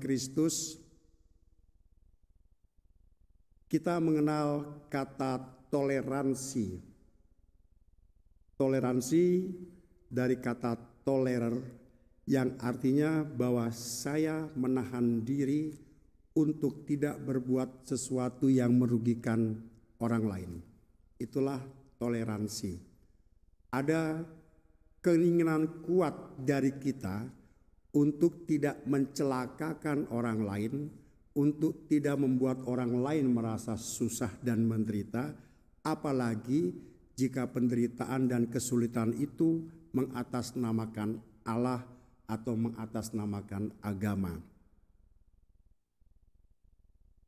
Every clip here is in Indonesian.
Kristus, kita mengenal kata toleransi. Toleransi dari kata tolerer yang artinya bahwa saya menahan diri untuk tidak berbuat sesuatu yang merugikan orang lain. Itulah toleransi. Ada keinginan kuat dari kita untuk tidak mencelakakan orang lain, untuk tidak membuat orang lain merasa susah dan menderita, apalagi jika penderitaan dan kesulitan itu mengatasnamakan Allah atau mengatasnamakan agama.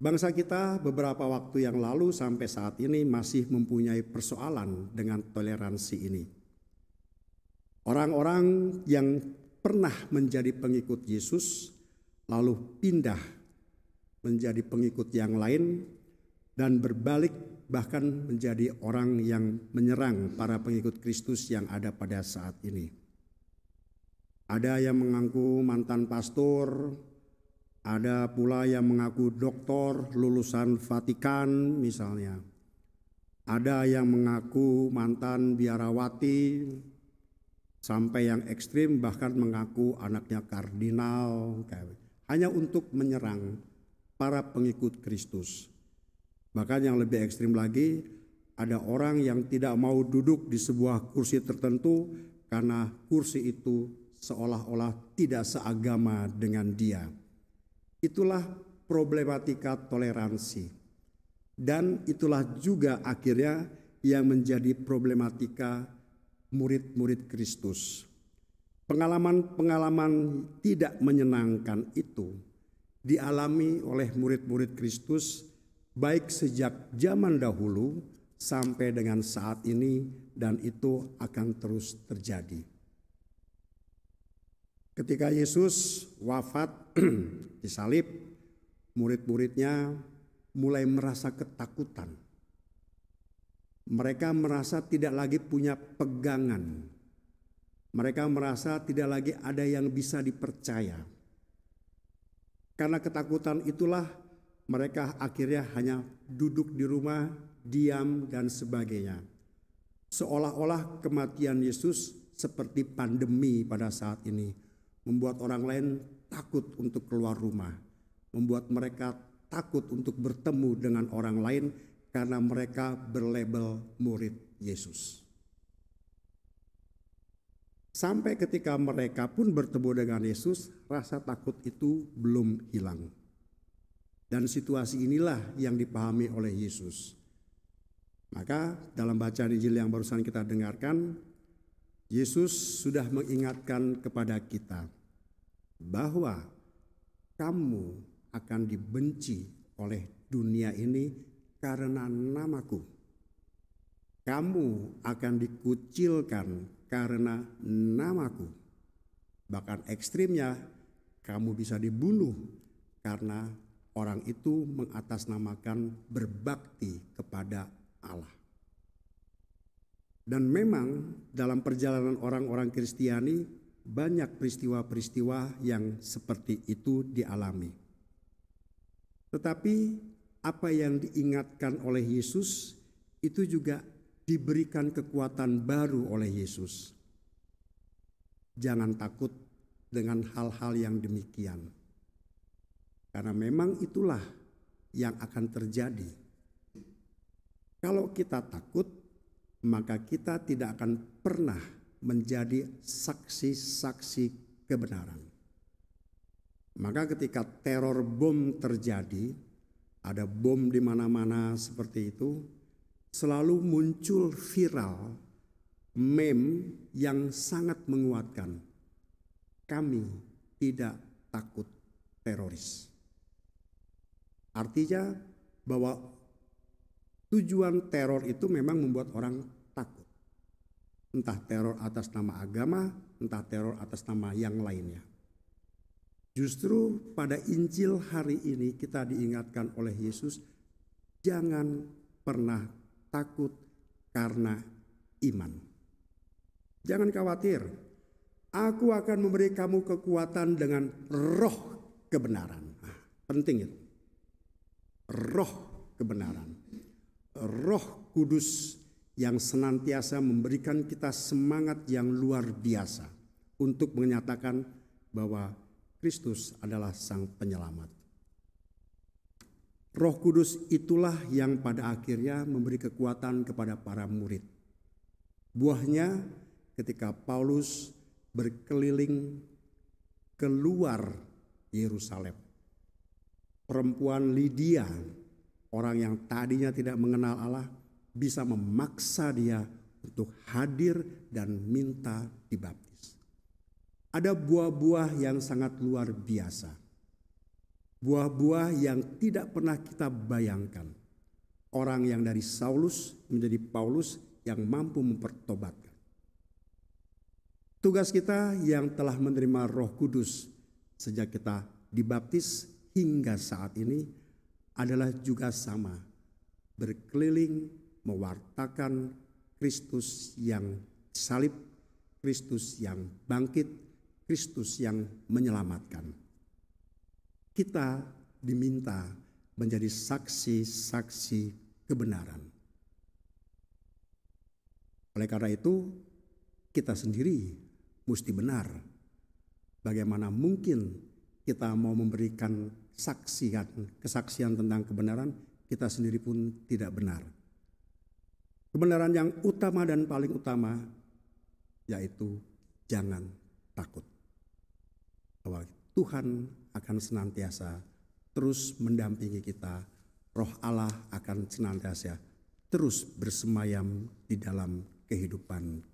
Bangsa kita beberapa waktu yang lalu sampai saat ini masih mempunyai persoalan dengan toleransi ini. Orang-orang yang pernah menjadi pengikut Yesus, lalu pindah menjadi pengikut yang lain, dan berbalik bahkan menjadi orang yang menyerang para pengikut Kristus yang ada pada saat ini. Ada yang mengaku mantan pastor, ada pula yang mengaku doktor lulusan Vatikan misalnya. Ada yang mengaku mantan biarawati, sampai yang ekstrim bahkan mengaku anaknya kardinal gitu. hanya untuk menyerang para pengikut Kristus bahkan yang lebih ekstrim lagi ada orang yang tidak mau duduk di sebuah kursi tertentu karena kursi itu seolah-olah tidak seagama dengan dia itulah problematika toleransi dan itulah juga akhirnya yang menjadi problematika murid-murid Kristus. Pengalaman-pengalaman tidak menyenangkan itu dialami oleh murid-murid Kristus baik sejak zaman dahulu sampai dengan saat ini dan itu akan terus terjadi. Ketika Yesus wafat disalib, murid-muridnya mulai merasa ketakutan mereka merasa tidak lagi punya pegangan. Mereka merasa tidak lagi ada yang bisa dipercaya. Karena ketakutan itulah mereka akhirnya hanya duduk di rumah, diam dan sebagainya. Seolah-olah kematian Yesus seperti pandemi pada saat ini membuat orang lain takut untuk keluar rumah, membuat mereka takut untuk bertemu dengan orang lain karena mereka berlabel murid Yesus. Sampai ketika mereka pun bertemu dengan Yesus, rasa takut itu belum hilang. Dan situasi inilah yang dipahami oleh Yesus. Maka dalam bacaan Injil yang barusan kita dengarkan, Yesus sudah mengingatkan kepada kita bahwa kamu akan dibenci oleh dunia ini karena namaku. Kamu akan dikucilkan karena namaku. Bahkan ekstrimnya, kamu bisa dibunuh karena orang itu mengatasnamakan berbakti kepada Allah. Dan memang dalam perjalanan orang-orang Kristiani banyak peristiwa-peristiwa yang seperti itu dialami. Tetapi apa yang diingatkan oleh Yesus itu juga diberikan kekuatan baru oleh Yesus. Jangan takut dengan hal-hal yang demikian, karena memang itulah yang akan terjadi. Kalau kita takut, maka kita tidak akan pernah menjadi saksi-saksi kebenaran. Maka, ketika teror bom terjadi, ada bom di mana-mana seperti itu, selalu muncul viral meme yang sangat menguatkan. Kami tidak takut teroris. Artinya bahwa tujuan teror itu memang membuat orang takut. Entah teror atas nama agama, entah teror atas nama yang lainnya. Justru pada Injil hari ini kita diingatkan oleh Yesus, jangan pernah takut karena iman. Jangan khawatir, aku akan memberi kamu kekuatan dengan roh kebenaran. Nah, penting itu. Roh kebenaran. Roh kudus yang senantiasa memberikan kita semangat yang luar biasa untuk menyatakan bahwa Kristus adalah sang penyelamat. Roh Kudus itulah yang pada akhirnya memberi kekuatan kepada para murid. Buahnya ketika Paulus berkeliling keluar Yerusalem. Perempuan Lydia, orang yang tadinya tidak mengenal Allah, bisa memaksa dia untuk hadir dan minta dibaptis. Ada buah-buah yang sangat luar biasa. Buah-buah yang tidak pernah kita bayangkan. Orang yang dari Saulus menjadi Paulus yang mampu mempertobatkan. Tugas kita yang telah menerima Roh Kudus sejak kita dibaptis hingga saat ini adalah juga sama, berkeliling mewartakan Kristus yang salib, Kristus yang bangkit, Kristus yang menyelamatkan. Kita diminta menjadi saksi-saksi kebenaran. Oleh karena itu, kita sendiri mesti benar. Bagaimana mungkin kita mau memberikan saksian, kesaksian tentang kebenaran, kita sendiri pun tidak benar. Kebenaran yang utama dan paling utama yaitu jangan takut bahwa Tuhan akan senantiasa terus mendampingi kita. Roh Allah akan senantiasa terus bersemayam di dalam kehidupan